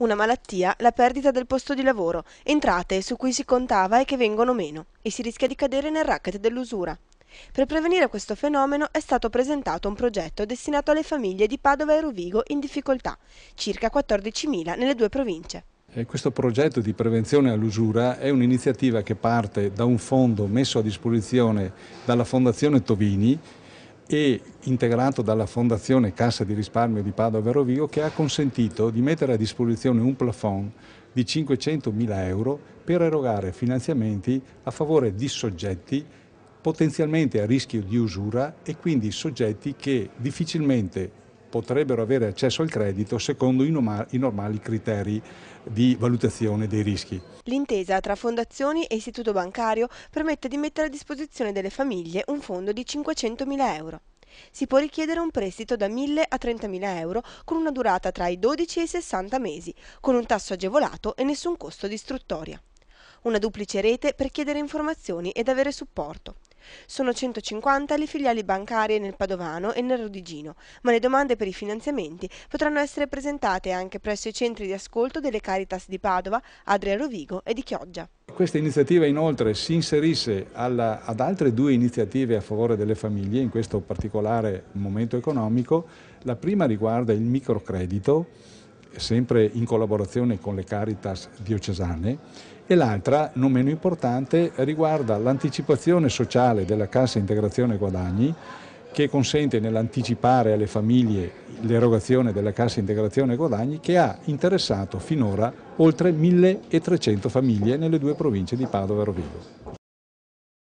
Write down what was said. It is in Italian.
una malattia, la perdita del posto di lavoro, entrate su cui si contava e che vengono meno, e si rischia di cadere nel racket dell'usura. Per prevenire questo fenomeno è stato presentato un progetto destinato alle famiglie di Padova e Rovigo in difficoltà, circa 14.000 nelle due province. Questo progetto di prevenzione all'usura è un'iniziativa che parte da un fondo messo a disposizione dalla Fondazione Tovini e integrato dalla Fondazione Cassa di risparmio di Padova e Rovigo che ha consentito di mettere a disposizione un plafond di 500.000 euro per erogare finanziamenti a favore di soggetti potenzialmente a rischio di usura e quindi soggetti che difficilmente potrebbero avere accesso al credito secondo i, normali criteri di valutazione dei rischi. L'intesa tra fondazioni e istituto bancario permette di mettere a disposizione delle famiglie un fondo di 500.000 euro. Si può richiedere un prestito da 1.000 a 30.000 euro con una durata tra i 12 e i 60 mesi, con un tasso agevolato e nessun costo di istruttoria. Una duplice rete per chiedere informazioni ed avere supporto. Sono 150 le filiali bancarie nel Padovano e nel Rodigino, ma le domande per i finanziamenti potranno essere presentate anche presso i centri di ascolto delle Caritas di Padova, Adria Rovigo e di Chioggia. Questa iniziativa inoltre si inserisce alla, ad altre due iniziative a favore delle famiglie in questo particolare momento economico. La prima riguarda il microcredito sempre in collaborazione con le Caritas diocesane, e l'altra, non meno importante, riguarda l'anticipazione sociale della cassa integrazione guadagni che consente nell'anticipare alle famiglie l'erogazione della cassa integrazione guadagni che ha interessato finora oltre 1300 famiglie nelle due province di Padova e Rovigo.